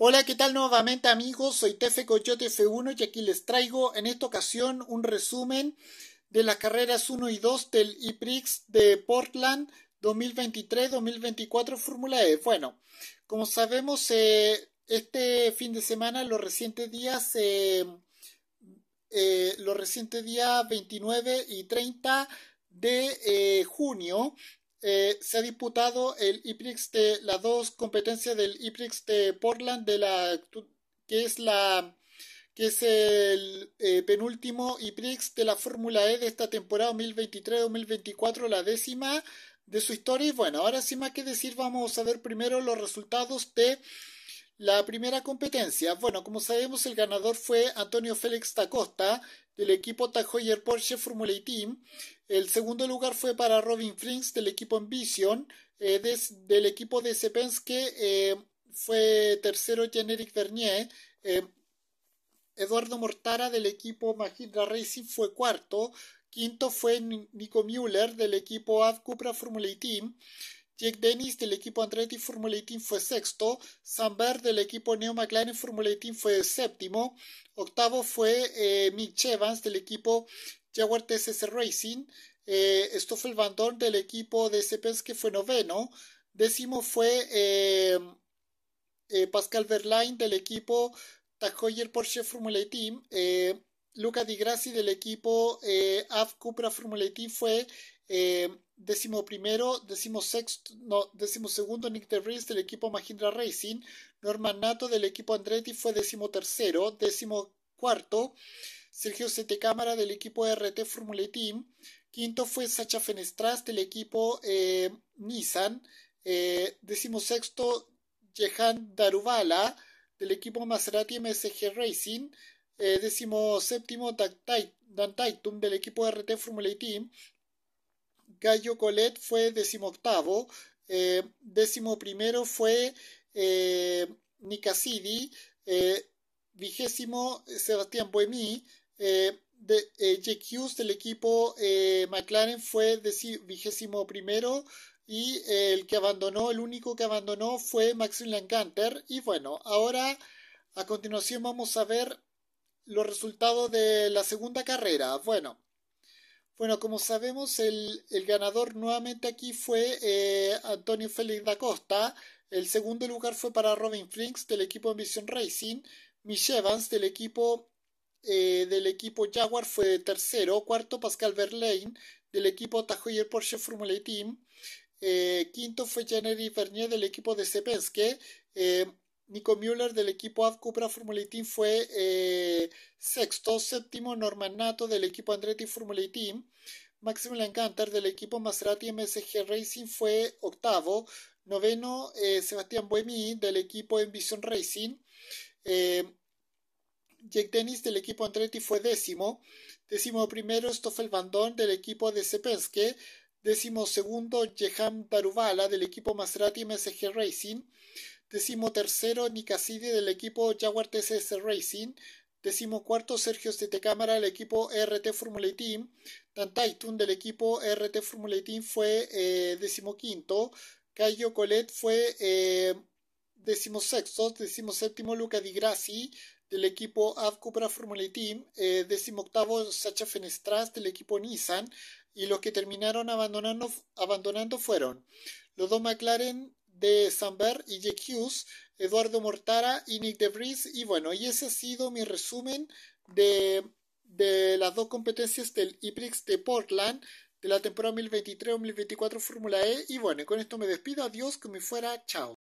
Hola, ¿qué tal nuevamente amigos? Soy Tefe Coyote F1 y aquí les traigo en esta ocasión un resumen de las carreras 1 y 2 del IPRIX de Portland 2023-2024 Fórmula E. Bueno, como sabemos, eh, este fin de semana, los recientes días, eh, eh, los recientes días 29 y 30 de junio, eh, se ha disputado el IPRIX de las dos competencias del IPRIX de Portland, de la, que es la que es el eh, penúltimo IPRIX de la Fórmula E de esta temporada 2023-2024, la décima de su historia. Y bueno, ahora sin más que decir, vamos a ver primero los resultados de la primera competencia, bueno, como sabemos, el ganador fue Antonio Félix Tacosta del equipo Tajoyer Porsche Formula e Team. El segundo lugar fue para Robin Frings del equipo Envision. Eh, del equipo de Sepenske eh, fue tercero Generic Vernier. Eh, Eduardo Mortara del equipo Mahindra Racing fue cuarto. Quinto fue Nico Müller del equipo Av Cupra Formula e Team. Jack Dennis del equipo Andretti Formula Team fue sexto, Samber del equipo Neo McLaren Formula Team fue séptimo, octavo fue eh, Mick Evans del equipo Jaguar TSS Racing, eh, Stoffel el del equipo de sepens que fue noveno, décimo fue em, eh, Pascal Verlaine del equipo Tajoyer Porsche Formula Team, Luca Di Grassi del equipo eh, Cupra Formula E fue eh, décimo primero, décimo no, décimo segundo Nick de Vries del equipo Mahindra Racing, Norman Nato del equipo Andretti fue décimo tercero, décimo cuarto Sergio Sete Cámara del equipo RT Formula e Team, quinto fue Sacha Fenestras del equipo eh, Nissan, eh, décimo sexto Jehan Darubala del equipo Maserati MSG Racing, eh, décimo séptimo Dan Taitum del equipo RT Formula e Team. Gallo Colet fue decimoctavo. octavo eh, décimo primero fue eh, Nicasidi. Eh, vigésimo Sebastián Boemi. de, Jake Hughes del equipo McLaren fue vigésimo primero y el que abandonó, el único que abandonó fue Maximilian Canter. Y bueno, ahora a continuación vamos a ver los resultados de la segunda carrera. Bueno, bueno como sabemos, el, ganador nuevamente aquí fue eh, Antonio Félix da Costa. El segundo lugar fue para Robin Frinks del equipo Ambition Racing. Mich Evans del equipo, eh, del equipo Jaguar fue tercero. Cuarto, Pascal Verlaine del equipo Tajoyer Porsche Formula e Team. Eh, quinto fue Janery Bernier, del equipo de Sepenske. Nico Müller del equipo Ad Formula e Team fue eh, sexto, séptimo Norman Nato del equipo Andretti Formula e Team, Maximilian Cantar del equipo Maserati MSG Racing fue octavo, noveno eh, Sebastián Buemi del equipo Envision Racing, eh, Jake Dennis del equipo Andretti fue décimo, décimo primero Stoffel Bandón del equipo de Sepenske, Décimo segundo, Jehan parubala del equipo Maserati MSG Racing. Décimo tercero, Nicasidi del equipo Jaguar TCS Racing. Décimo cuarto, Sergio Sete del equipo RT Formula e Team. Taitun del equipo RT Formula e Team fue eh, décimo quinto. Cayo Colet fue eh, décimo sexto. Décimo séptimo, Luca Di Grassi del equipo Avcupra Formula e Team. Eh, décimo octavo, Sacha Fenestras del equipo Nissan y los que terminaron abandonando, abandonando fueron los dos McLaren de Samber y Jake Hughes, Eduardo Mortara y Nick De Vries. Y bueno, y ese ha sido mi resumen de, de las dos competencias del IPRIX de Portland de la temporada 2023-2024 Fórmula E. Y bueno, con esto me despido. Adiós, que me fuera. Chao.